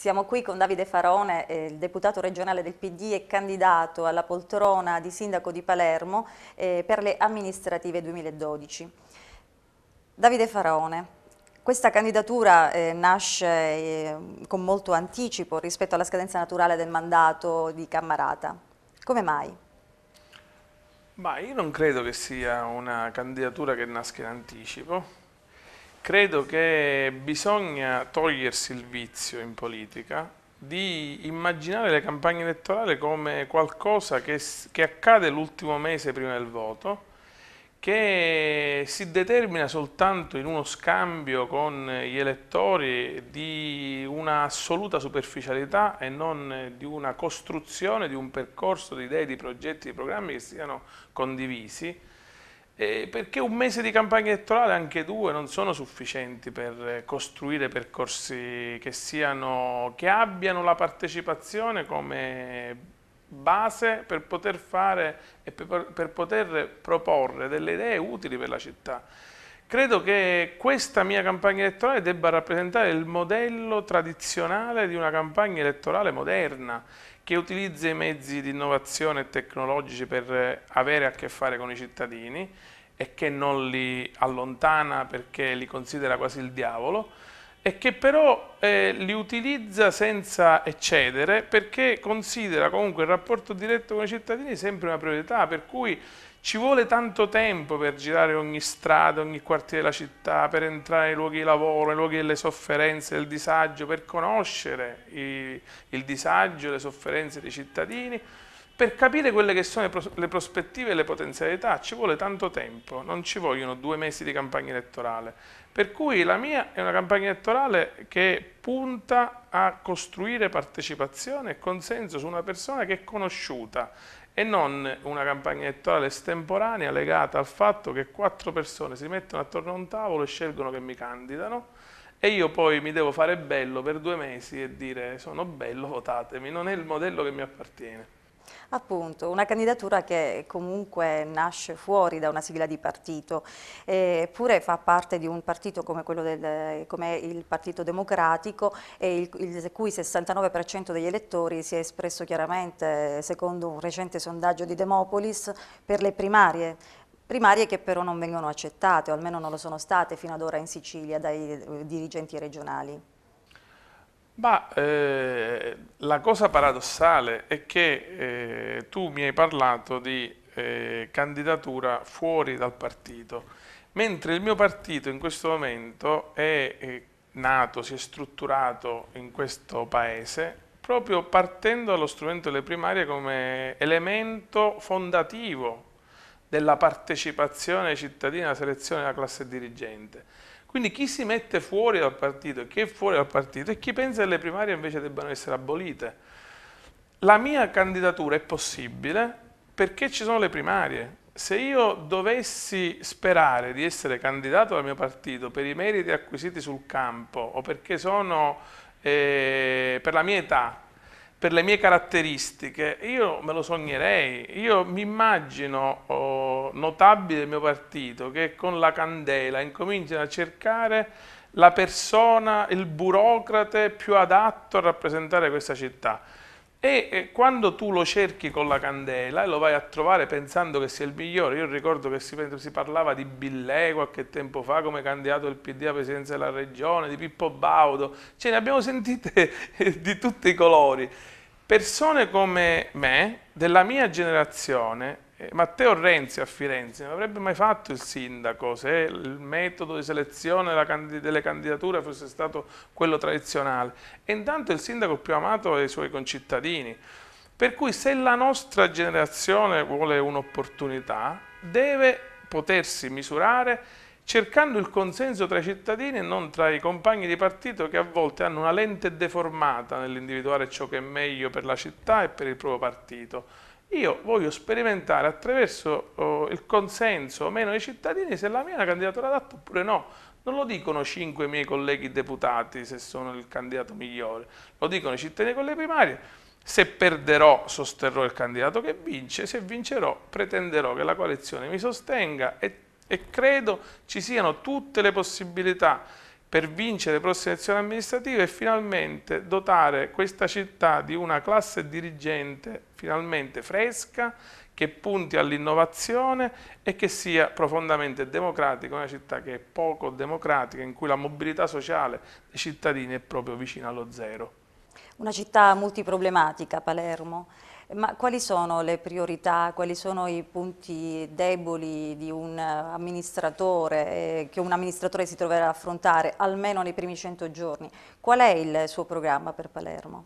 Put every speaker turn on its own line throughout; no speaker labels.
Siamo qui con Davide Farone, eh, il deputato regionale del PD e candidato alla poltrona di sindaco di Palermo eh, per le amministrative 2012. Davide Farone. questa candidatura eh, nasce eh, con molto anticipo rispetto alla scadenza naturale del mandato di Cammarata. Come mai?
Ma io non credo che sia una candidatura che nasca in anticipo, Credo che bisogna togliersi il vizio in politica di immaginare le campagne elettorali come qualcosa che, che accade l'ultimo mese prima del voto, che si determina soltanto in uno scambio con gli elettori di un'assoluta superficialità e non di una costruzione di un percorso di idee, di progetti, di programmi che siano condivisi eh, perché un mese di campagna elettorale, anche due, non sono sufficienti per costruire percorsi che, siano, che abbiano la partecipazione come base per poter fare e per, per poter proporre delle idee utili per la città. Credo che questa mia campagna elettorale debba rappresentare il modello tradizionale di una campagna elettorale moderna che utilizza i mezzi di innovazione tecnologici per eh, avere a che fare con i cittadini e che non li allontana perché li considera quasi il diavolo, e che però eh, li utilizza senza eccedere perché considera comunque il rapporto diretto con i cittadini sempre una priorità, per cui ci vuole tanto tempo per girare ogni strada, ogni quartiere della città, per entrare nei luoghi di lavoro, nei luoghi delle sofferenze, del disagio, per conoscere i, il disagio, le sofferenze dei cittadini per capire quelle che sono le, pros le prospettive e le potenzialità ci vuole tanto tempo, non ci vogliono due mesi di campagna elettorale. Per cui la mia è una campagna elettorale che punta a costruire partecipazione e consenso su una persona che è conosciuta e non una campagna elettorale estemporanea legata al fatto che quattro persone si mettono attorno a un tavolo e scelgono che mi candidano e io poi mi devo fare bello per due mesi e dire sono bello, votatemi, non è il modello che mi appartiene.
Appunto, una candidatura che comunque nasce fuori da una sigla di partito, eppure fa parte di un partito come, del, come il Partito Democratico, il, il cui 69% degli elettori si è espresso chiaramente, secondo un recente sondaggio di Demopolis, per le primarie primarie che però non vengono accettate, o almeno non lo sono state fino ad ora in Sicilia dai eh, dirigenti regionali.
Ma eh, la cosa paradossale è che eh, tu mi hai parlato di eh, candidatura fuori dal partito, mentre il mio partito in questo momento è, è nato, si è strutturato in questo paese proprio partendo dallo strumento delle primarie come elemento fondativo della partecipazione dei cittadini alla selezione della classe dirigente. Quindi chi si mette fuori dal partito, chi è fuori dal partito e chi pensa che le primarie invece debbano essere abolite. La mia candidatura è possibile perché ci sono le primarie. Se io dovessi sperare di essere candidato al mio partito per i meriti acquisiti sul campo o perché sono eh, per la mia età, per le mie caratteristiche, io me lo sognerei, io mi immagino... Oh, notabile il mio partito che con la candela incominciano a cercare la persona, il burocrate più adatto a rappresentare questa città. E quando tu lo cerchi con la candela e lo vai a trovare pensando che sia il migliore, io ricordo che si, si parlava di Billè qualche tempo fa come candidato del PD alla presidenza della regione, di Pippo Baudo, ce ne abbiamo sentite di tutti i colori. Persone come me, della mia generazione, eh, Matteo Renzi a Firenze non avrebbe mai fatto il sindaco se il metodo di selezione delle candidature fosse stato quello tradizionale. E intanto è il sindaco più amato dai suoi concittadini. Per cui se la nostra generazione vuole un'opportunità, deve potersi misurare cercando il consenso tra i cittadini e non tra i compagni di partito che a volte hanno una lente deformata nell'individuare ciò che è meglio per la città e per il proprio partito io voglio sperimentare attraverso oh, il consenso o meno dei cittadini se la mia è una candidatura adatta oppure no. Non lo dicono cinque miei colleghi deputati se sono il candidato migliore, lo dicono i cittadini con le primarie. Se perderò sosterrò il candidato che vince, se vincerò pretenderò che la coalizione mi sostenga e, e credo ci siano tutte le possibilità per vincere le prossime elezioni amministrative e finalmente dotare questa città di una classe dirigente finalmente fresca che punti all'innovazione e che sia profondamente democratica, una città che è poco democratica, in cui la mobilità sociale dei cittadini è proprio vicina allo zero.
Una città multiproblematica, Palermo. Ma quali sono le priorità, quali sono i punti deboli di un eh, amministratore eh, che un amministratore si troverà ad affrontare almeno nei primi 100 giorni? Qual è il suo programma per Palermo?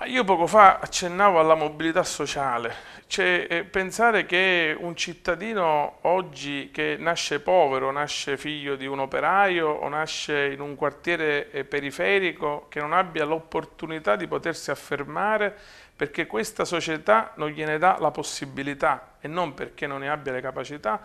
Ma ah, io poco fa accennavo alla mobilità sociale, cioè eh, pensare che un cittadino oggi che nasce povero, nasce figlio di un operaio o nasce in un quartiere eh, periferico che non abbia l'opportunità di potersi affermare perché questa società non gliene dà la possibilità e non perché non ne abbia le capacità,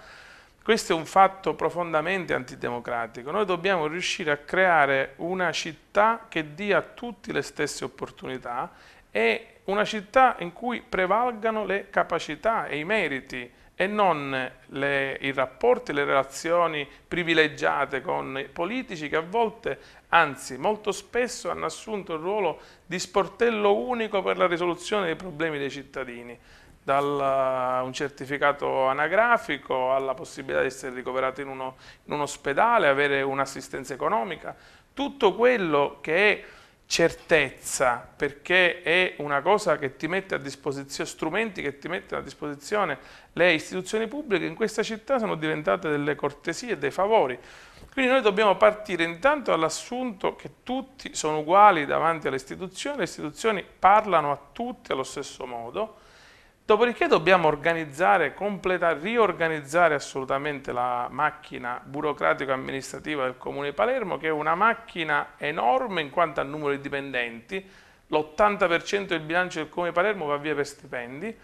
questo è un fatto profondamente antidemocratico. Noi dobbiamo riuscire a creare una città che dia a tutti le stesse opportunità e una città in cui prevalgano le capacità e i meriti e non le, i rapporti, le relazioni privilegiate con i politici che a volte, anzi molto spesso, hanno assunto il ruolo di sportello unico per la risoluzione dei problemi dei cittadini da eh, un certificato anagrafico alla possibilità di essere ricoverato in, uno, in un ospedale, avere un'assistenza economica, tutto quello che è certezza, perché è una cosa che ti mette a disposizione, strumenti che ti mettono a disposizione le istituzioni pubbliche in questa città sono diventate delle cortesie, dei favori. Quindi noi dobbiamo partire intanto dall'assunto che tutti sono uguali davanti alle istituzioni, le istituzioni parlano a tutti allo stesso modo, Dopodiché dobbiamo organizzare, completare, riorganizzare assolutamente la macchina burocratico-amministrativa del Comune di Palermo, che è una macchina enorme in quanto al numero di dipendenti, l'80% del bilancio del Comune di Palermo va via per stipendi,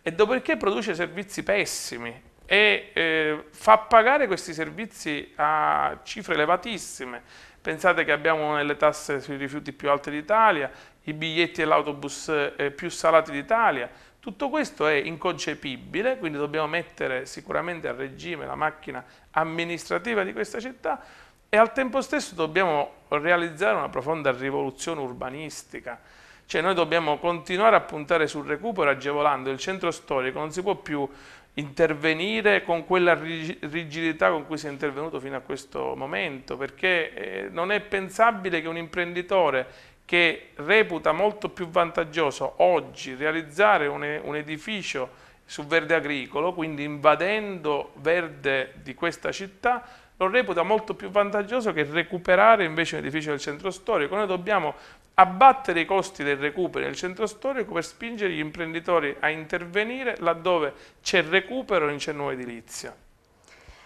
e dopodiché produce servizi pessimi e eh, fa pagare questi servizi a cifre elevatissime. Pensate che abbiamo una delle tasse sui rifiuti più alte d'Italia, i biglietti dell'autobus eh, più salati d'Italia, tutto questo è inconcepibile, quindi dobbiamo mettere sicuramente a regime la macchina amministrativa di questa città e al tempo stesso dobbiamo realizzare una profonda rivoluzione urbanistica, cioè noi dobbiamo continuare a puntare sul recupero agevolando il centro storico, non si può più intervenire con quella rigidità con cui si è intervenuto fino a questo momento, perché eh, non è pensabile che un imprenditore che reputa molto più vantaggioso oggi realizzare un, edificio su verde agricolo, quindi invadendo verde di questa città, lo reputa molto più vantaggioso che recuperare invece un edificio del centro storico. Noi dobbiamo abbattere i costi del recupero nel centro storico per spingere gli imprenditori a intervenire laddove c'è recupero e non c'è nuova edilizia.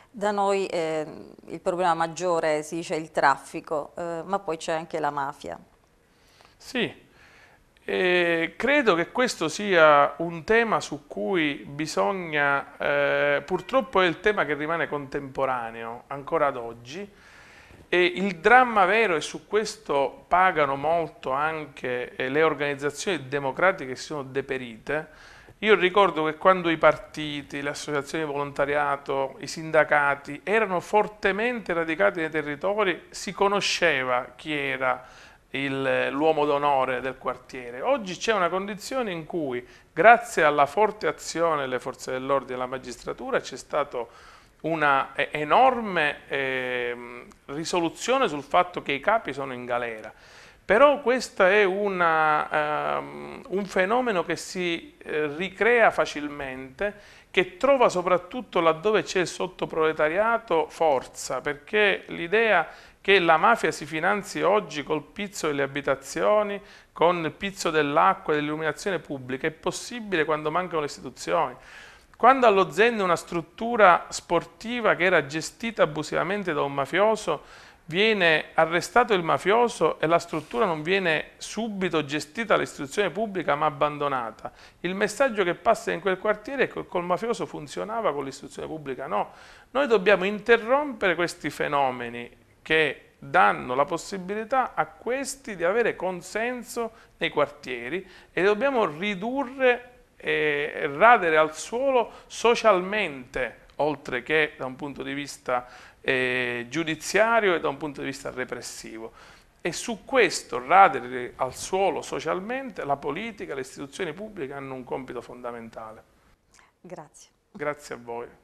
Da noi eh, il problema maggiore si dice il traffico, eh, ma poi c'è anche la
mafia. Sì, e credo che questo sia un tema su cui bisogna, eh, purtroppo è il tema che rimane contemporaneo ancora ad oggi, e il dramma vero, e su questo pagano molto anche eh, le organizzazioni democratiche che si sono deperite, io ricordo che quando i partiti, le associazioni di volontariato, i sindacati erano fortemente radicati nei territori, si conosceva chi era l'uomo d'onore del quartiere. Oggi c'è una condizione in cui, grazie alla forte azione delle forze dell'ordine e della magistratura, c'è stata una eh, enorme eh, risoluzione sul fatto che i capi sono in galera. Però questo è una, um, un fenomeno che si eh, ricrea facilmente, che trova soprattutto laddove c'è il sottoproletariato forza, perché l'idea che la mafia si finanzi oggi col pizzo delle abitazioni, con il pizzo dell'acqua e dell'illuminazione pubblica, è possibile quando mancano le istituzioni. Quando allo Zen una struttura sportiva che era gestita abusivamente da un mafioso viene arrestato il mafioso e la struttura non viene subito gestita dall'istituzione pubblica ma abbandonata. Il messaggio che passa in quel quartiere è che col mafioso funzionava, con l'istituzione pubblica no. Noi dobbiamo interrompere questi fenomeni che danno la possibilità a questi di avere consenso nei quartieri e dobbiamo ridurre e radere al suolo socialmente oltre che da un punto di vista eh, giudiziario e da un punto di vista repressivo. E su questo, radere al suolo socialmente, la politica, le istituzioni pubbliche hanno un compito fondamentale. Grazie. Grazie a voi.